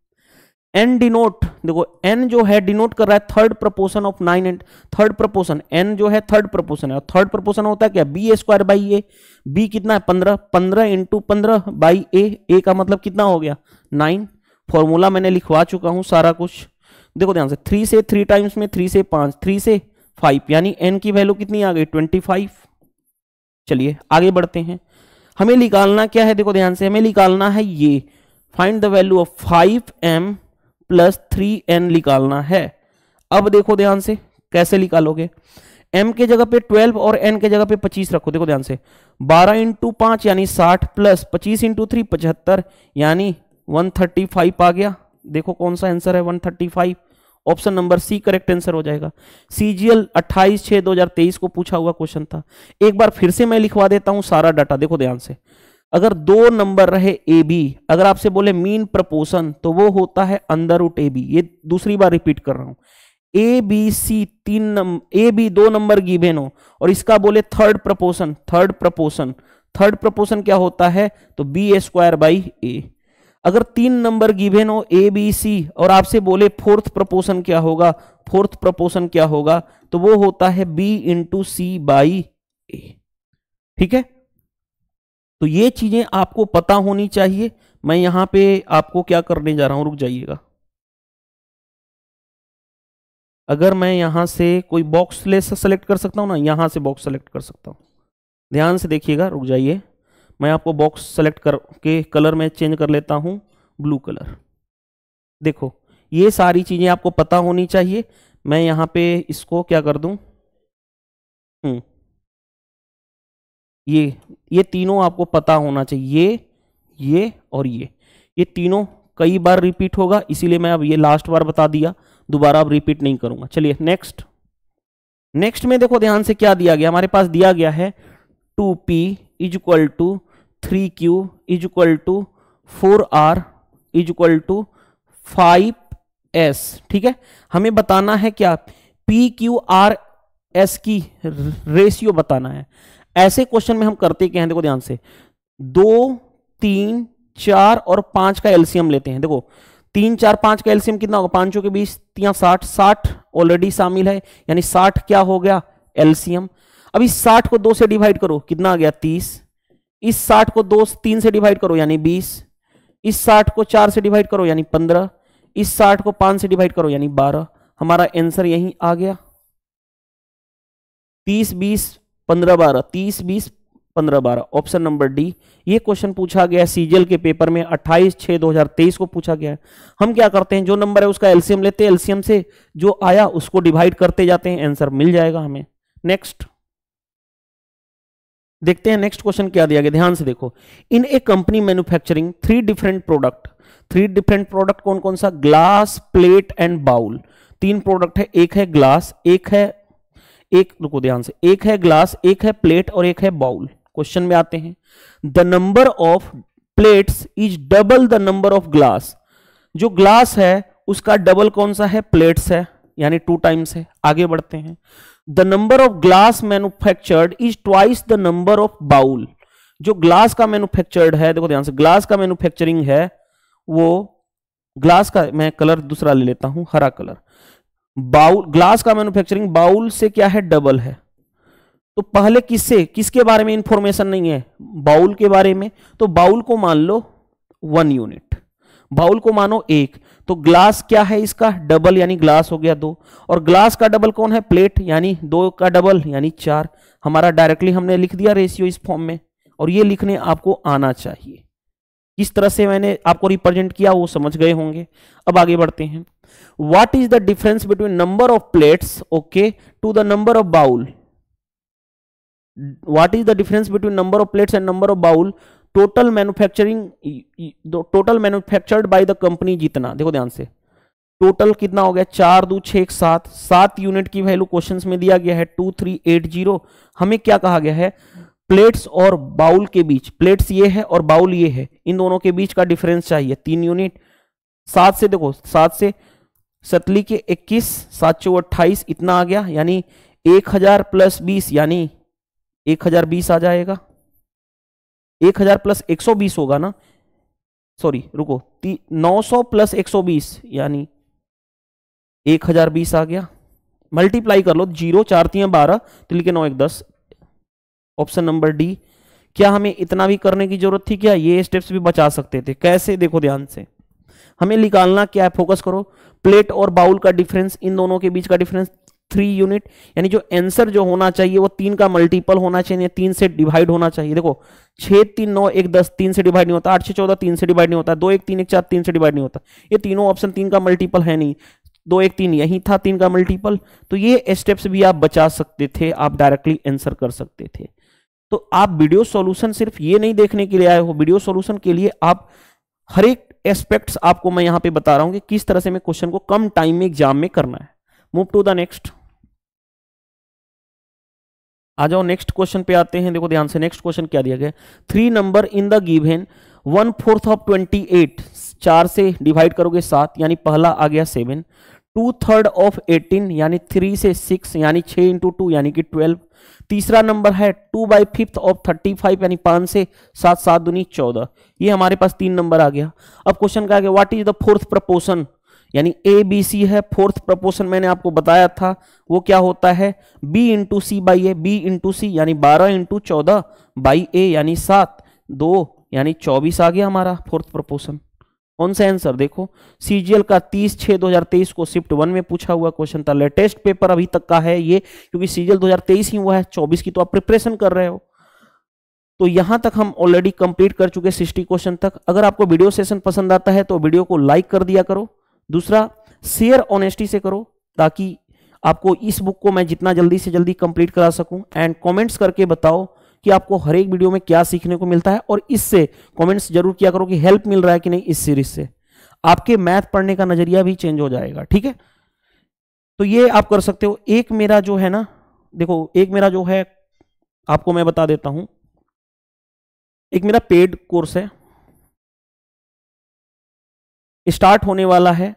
एन डिनोट देखो एन जो है डिनोट कर रहा है third proportion of nine and third proportion N जो है थर्ड प्रपोर्शन है थर्ड प्रपोर्शन होता है क्या B square by A B कितना है पंद्रह पंद्रह इंटू पंद्रह बाई ए का मतलब कितना हो गया नाइन फॉर्मूला मैंने लिखवा चुका हूं सारा कुछ देखो ध्यान से थ्री से थ्री टाइम्स में थ्री से पांच थ्री से फाइव यानी एन की वैल्यू कितनी आ गई ट्वेंटी फाइव चलिए आगे बढ़ते हैं हमें निकालना क्या है देखो ध्यान से हमें निकालना है ये find the value of five M plus three N निकालना है अब देखो ध्यान से कैसे निकालोगे एम के जगह पे ट्वेल्व और एन के जगह पे पच्चीस रखो देखो ध्यान से बारह इंटू पांच यानी साठ प्लस पच्चीस इंटू थ्री पचहत्तर यानी वन थर्टी फाइव आ गया देखो कौन सा आंसर है one thirty five option number C correct answer हो जाएगा सीजीएल 28 छः 2023 को पूछा हुआ क्वेश्चन था एक बार फिर से मैं लिखवा देता हूं सारा डाटा देखो ध्यान से अगर दो नंबर रहे ए बी अगर आपसे बोले मीन प्रपोशन तो वो होता है अंदर उठ ए बी ये दूसरी बार रिपीट कर रहा हूं ए बी सी तीन नंबर ए बी दो नंबर गिवेन हो और इसका बोले third proportion third proportion third proportion क्या होता है तो बी स्क्वायर बाई ए अगर तीन नंबर गिवेन हो ए बी सी और आपसे बोले फोर्थ प्रपोशन क्या होगा फोर्थ प्रपोशन क्या होगा तो वो होता है B into C by A ठीक है तो ये चीजें आपको पता होनी चाहिए मैं यहां पे आपको क्या करने जा रहा हूं रुक जाइएगा अगर मैं यहां से कोई बॉक्स ले सेलेक्ट कर सकता हूं ना यहां से बॉक्स सेलेक्ट कर सकता हूं ध्यान से देखिएगा रुक जाइए मैं आपको बॉक्स सेलेक्ट करके कलर में चेंज कर लेता हूँ ब्लू कलर देखो ये सारी चीज़ें आपको पता होनी चाहिए मैं यहाँ पे इसको क्या कर दूँ हम्म, ये ये तीनों आपको पता होना चाहिए ये ये और ये ये तीनों कई बार रिपीट होगा इसीलिए मैं अब ये लास्ट बार बता दिया दोबारा अब रिपीट नहीं करूँगा चलिए नेक्स्ट नेक्स्ट में देखो ध्यान से क्या दिया गया हमारे पास दिया गया है two P is equal to three Q is equal to four R is equal to five S ठीक है हमें बताना है क्या पी क्यू आर एस की रेशियो बताना है ऐसे क्वेश्चन में हम करते क्या है देखो ध्यान से दो तीन चार और पांच का एल्सियम लेते हैं देखो तीन चार पांच का एल्सियम कितना होगा पांचों के बीच या साठ साठ ऑलरेडी शामिल है यानी साठ क्या हो गया एल्सियम अभी साठ को दो से डिवाइड करो कितना आ गया तीस इस साठ को दो तीन से डिवाइड करो यानी बीस इस साठ को चार से डिवाइड करो यानी पंद्रह इस साठ को पांच से डिवाइड करो यानी बारह हमारा आंसर यही आ गया तीस बीस पंद्रह बारह तीस बीस पंद्रह बारह ऑप्शन नंबर डी ये क्वेश्चन पूछा गया सीजीएल के पेपर में अट्ठाईस छः दो हजार तेईस को पूछा गया है हम क्या करते हैं जो नंबर है उसका एलसीएम लेते हैं एलसीएम से जो आया उसको डिवाइड करते जाते हैं आंसर मिल जाएगा हमें नेक्स्ट देखते हैं नेक्स्ट क्वेश्चन क्या दिया गया ध्यान से देखो in a company manufacturing three different product three different product कौन कौन सा ग्लास प्लेट एंड बाउल तीन प्रोडक्ट है एक है ग्लास एक है एक रुको ध्यान से एक है ग्लास एक है प्लेट और एक है बाउल क्वेश्चन में आते हैं the number of plates is double the number of glass जो ग्लास है उसका डबल कौन सा है प्लेट्स है यानी टू टाइम्स है आगे बढ़ते हैं the number of glass manufactured is twice the number of bowl जो ग्लास का मैन्युफैक्चर्ड है देखो ध्यान से ग्लास का मैन्युफैक्चरिंग है वो ग्लास का मैं कलर दूसरा ले लेता हूं हरा कलर बाउल ग्लास का मैन्युफैक्चरिंग बाउल से क्या है डबल है तो पहले किससे किसके बारे में इंफॉर्मेशन नहीं है बाउल के बारे में तो बाउल को मान लो वन यूनिट बाउल को मानो एक तो ग्लास क्या है इसका डबल यानी ग्लास हो गया दो और ग्लास का डबल कौन है प्लेट यानी दो का डबल यानी चार हमारा डायरेक्टली हमने लिख दिया रेशियो इस फॉर्म में और ये लिखने आपको आना चाहिए किस तरह से मैंने आपको रिप्रेजेंट किया वो समझ गए होंगे अब आगे बढ़ते हैं what is the difference between number of plates okay to the number of bowl what is the difference between number of plates and number of bowl total manufacturing total manufactured by the company जितना देखो ध्यान से total कितना हो गया चार दो छ एक सात सात यूनिट की वैल्यू क्वेश्चंस में दिया गया है टू थ्री एट जीरो हमें क्या कहा गया है प्लेट्स और बाउल के बीच प्लेट्स ये है और बाउल ये है इन दोनों के बीच का डिफरेंस चाहिए तीन यूनिट सात से देखो सात से सतली के इक्कीस सात सौ अट्ठाईस इतना आ गया यानी एक हजार प्लस बीस यानी एक हजार बीस आ जाएगा एक हजार प्लस एक सौ बीस होगा ना सॉरी रुको नौ सौ प्लस एक सौ बीस यानी एक हजार बीस आ गया मल्टीप्लाई कर लो जीरो चार तीन बारह तो लिखे नौ एक दस ऑप्शन नंबर डी क्या हमें इतना भी करने की जरूरत थी क्या ये स्टेप्स भी बचा सकते थे कैसे देखो ध्यान से हमें निकालना क्या है फोकस करो प्लेट और बाउल का डिफरेंस इन दोनों के बीच का डिफरेंस थ्री यूनिट यानी जो आंसर जो होना चाहिए वो तीन का मल्टीपल होना चाहिए तीन से डिवाइड होना चाहिए देखो छह तीन नौ एक दस तीन से डिवाइड नहीं होता आठ छह चौदह तीन से डिवाइड नहीं होता दो एक तीन एक चार तीन से डिवाइड नहीं होता ये तीनों ऑप्शन तीन का मल्टीपल है नहीं दो एक तीन यही था तीन का मल्टीपल तो ये स्टेप्स भी आप बचा सकते थे आप डायरेक्टली एंसर कर सकते थे तो आप वीडियो सॉल्यूशन सिर्फ ये नहीं देखने के लिए आए हो वीडियो सॉल्यूशन के लिए आप हर एक एस्पेक्ट्स आपको मैं यहाँ पे बता रहा हूँ कि किस तरह से मैं क्वेश्चन को कम टाइम में एग्जाम में करना है मूव टू द नेक्स्ट आ जाओ नेक्स्ट क्वेश्चन पे आते हैं देखो ध्यान से नेक्स्ट क्वेश्चन क्या दिया गया three number in the given one fourth of twenty eight चार से डिवाइड करोगे सात यानी पहला आ गया seven two third of eighteen यानी थ्री से सिक्स यानी छ इंटू टू यानी कि ट्वेल्व तीसरा नंबर है two by fifth of thirty five यानी पांच से सात सात दुनी चौदह ये हमारे पास तीन नंबर आ गया अब क्वेश्चन क्या गया what is the fourth proportion यानी ए बी सी है फोर्थ प्रपोर्सन मैंने आपको बताया था वो क्या होता है B into C by A B into C यानी बारह इंटू चौदह बाई ए यानी सात दो यानी चौबीस आ गया हमारा फोर्थ प्रपोर्सन कौन सा आंसर देखो सीजीएल का 30 छः 2023 को शिफ्ट वन में पूछा हुआ क्वेश्चन था लेटेस्ट पेपर अभी तक का है ये क्योंकि सीजीएल 2023 ही हुआ है 24 की तो आप प्रिपरेशन कर रहे हो तो यहां तक हम ऑलरेडी कंप्लीट कर चुके सिक्सटी क्वेश्चन तक अगर आपको वीडियो सेशन पसंद आता है तो वीडियो को लाइक कर दिया करो दूसरा शेयर ऑनेस्टी से करो ताकि आपको इस बुक को मैं जितना जल्दी से जल्दी कंप्लीट करा सकूं एंड कमेंट्स करके बताओ कि आपको हर एक वीडियो में क्या सीखने को मिलता है और इससे कमेंट्स जरूर किया करो कि हेल्प मिल रहा है कि नहीं इस सीरीज से आपके मैथ पढ़ने का नजरिया भी चेंज हो जाएगा ठीक है तो ये आप कर सकते हो एक मेरा जो है ना देखो एक मेरा जो है आपको मैं बता देता हूं एक मेरा पेड कोर्स है स्टार्ट होने वाला है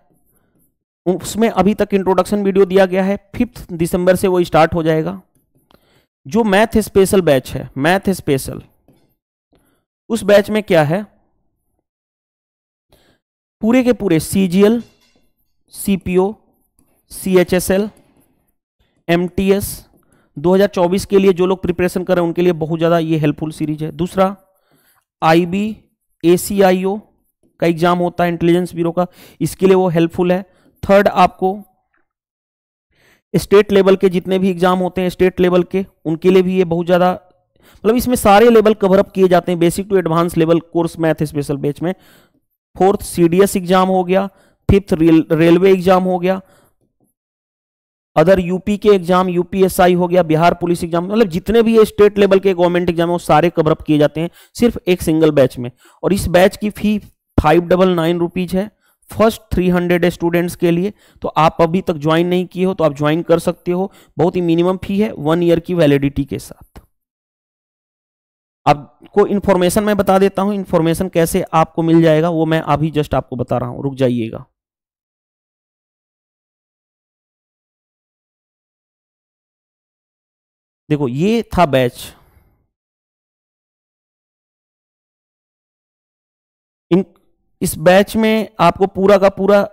उसमें अभी तक इंट्रोडक्शन वीडियो दिया गया है फिफ्थ दिसंबर से वो स्टार्ट हो जाएगा जो मैथ स्पेशल बैच है मैथ स्पेशल उस बैच में क्या है पूरे के पूरे C G L C C H S L M T S 2024 के लिए जो लोग प्रिपरेशन कर रहे हैं उनके लिए बहुत ज़्यादा ये हेल्पफुल सीरीज है दूसरा आई बी ए सी आई ओ का एग्जाम होता है इंटेलिजेंस ब्यूरो का इसके लिए वो हेल्पफुल है थर्ड आपको स्टेट लेवल के जितने भी एग्जाम होते हैं स्टेट लेवल के उनके लिए भी ये बहुत ज़्यादा मतलब इसमें सारे लेवल कवरअप किए जाते हैं basic to advance level course math special batch में फोर्थ सीडीएस एग्जाम हो गया फिफ्थ रेलवे एग्जाम हो गया अदर यूपी के एग्जाम यूपीएसआई हो गया बिहार पुलिस एग्जाम मतलब जितने भी ये स्टेट लेवल के गवर्नमेंट एग्जाम है वो सारे कवरअप किए जाते हैं सिर्फ एक सिंगल बैच में और इस बैच की fee five double nine rupees है फर्स्ट थ्री हंड्रेड स्टूडेंट्स के लिए तो आप अभी तक ज्वाइन नहीं किए हो तो आप ज्वाइन कर सकते हो बहुत ही मिनिमम फी है वन ईयर की वैलिडिटी के साथ आपको इंफॉर्मेशन मैं बता देता हूं इंफॉर्मेशन कैसे आपको मिल जाएगा वो मैं अभी जस्ट आपको बता रहा हूं रुक जाइएगा देखो ये था बैच इन इस बैच में आपको पूरा का पूरा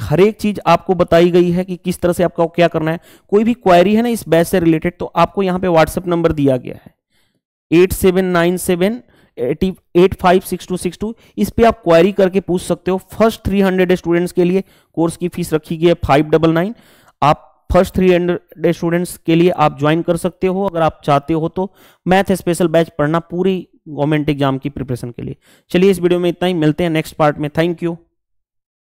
हर एक चीज आपको बताई गई है कि किस तरह से आपका क्या करना है कोई भी क्वायरी है ना इस बैच से रिलेटेड तो आपको यहाँ पे व्हाट्सएप नंबर दिया गया है eight seven nine seven eighty eight five six two six two इस पर आप क्वायरी करके पूछ सकते हो फर्स्ट थ्री हंड्रेड स्टूडेंट्स के लिए कोर्स की फीस रखी गई है फाइव डबल नाइन आप फर्स्ट थ्री हंड्रेड स्टूडेंट्स के लिए आप ज्वाइन कर सकते हो अगर आप चाहते हो तो मैथ स्पेशल बैच पढ़ना पूरी गवर्नमेंट एग्जाम की प्रिपरेशन के लिए चलिए इस वीडियो में इतना ही मिलते हैं नेक्स्ट पार्ट में थैंक यू